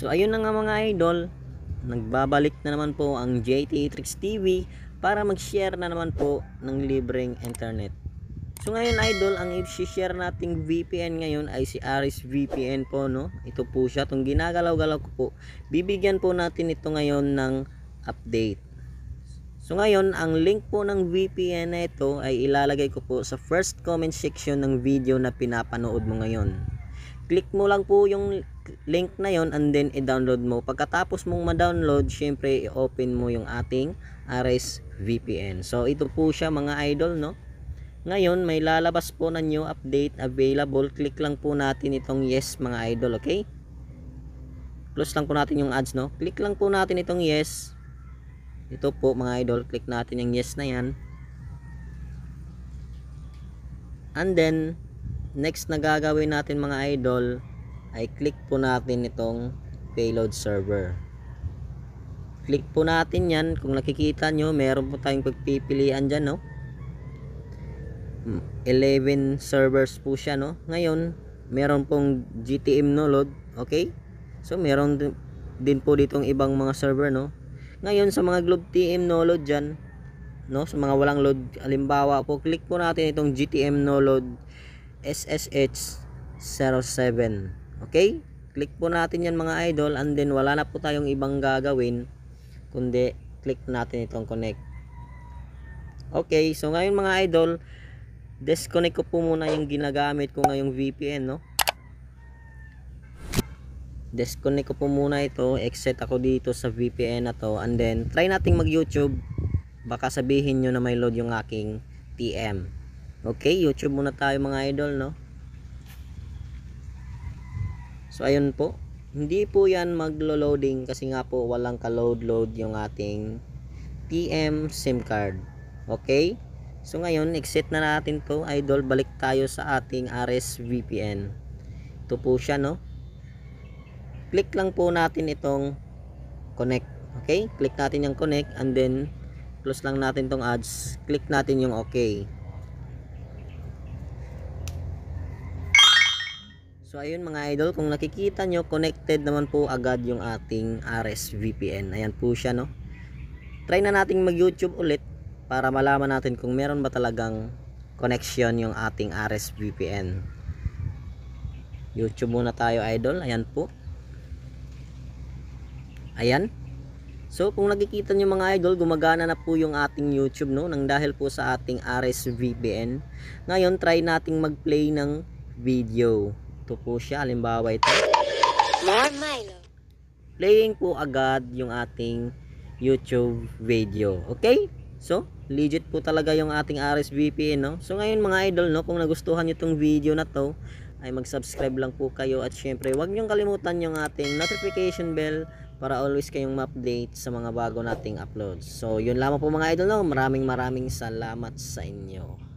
So ayun na nga mga idol, nagbabalik na naman po ang JT Tricks TV para mag-share na naman po ng libreng internet. So ngayon idol, ang i-share nating VPN ngayon ay si Aris VPN po no. Ito po siya, itong ginagalaw-galaw ko po. Bibigyan po natin ito ngayon ng update. So ngayon, ang link po ng VPN na ito ay ilalagay ko po sa first comment section ng video na pinapanood mo ngayon click mo lang po yung link na yon and then i-download mo. Pagkatapos mong ma-download, syempre i-open mo yung ating RS VPN. So ito po siya mga idol no. Ngayon may lalabas po na new update available. Click lang po natin itong yes mga idol, okay? Close lang po natin yung ads no. Click lang po natin itong yes. Ito po mga idol, click natin yung yes na yan. And then next na gagawin natin mga idol ay click po natin itong payload server click po natin yan kung nakikita nyo meron po tayong pagpipilian dyan no 11 servers po siya no ngayon meron pong GTM no load okay so meron din po ditong ibang mga server no ngayon sa mga globe TM no load dyan no sa mga walang load halimbawa po click po natin itong GTM no load SSH 07 okay click po natin yan mga idol and then wala na po tayong ibang gagawin kundi click natin itong connect okay so ngayon mga idol disconnect ko po muna yung ginagamit ko ngayong VPN no disconnect ko po muna ito exit ako dito sa VPN na to and then try nating mag youtube baka sabihin nyo na may load yung aking TM Okay, YouTube muna tayo mga idol, no? So, ayun po. Hindi po yan maglo-loading kasi nga po walang ka-load-load yung ating TM SIM card. Okay? So, ngayon, exit na natin to idol. Balik tayo sa ating RS VPN. Ito po siya, no? Click lang po natin itong connect. Okay? Click natin yung connect and then close lang natin tong ads. Click natin yung okay. Okay So ayun mga idol, kung nakikita nyo, connected naman po agad yung ating RSVPN. Ayan po siya no. Try na nating mag YouTube ulit para malaman natin kung meron ba talagang connection yung ating RSVPN. YouTube muna tayo idol, ayan po. Ayan. So kung nakikita nyo mga idol, gumagana na po yung ating YouTube no, nang dahil po sa ating RSVPN. Ngayon try nating mag-play ng video. Ito po siya. Halimbawa ito. More Milo. Playing po agad yung ating YouTube video. Okay? So, legit po talaga yung ating RSVP, no? So, ngayon mga idol, no? Kung nagustuhan nyo itong video na to, ay mag-subscribe lang po kayo at syempre huwag niyong kalimutan yung ating notification bell para always kayong ma-update sa mga bago nating uploads. So, yun lamang po mga idol. No? Maraming maraming salamat sa inyo.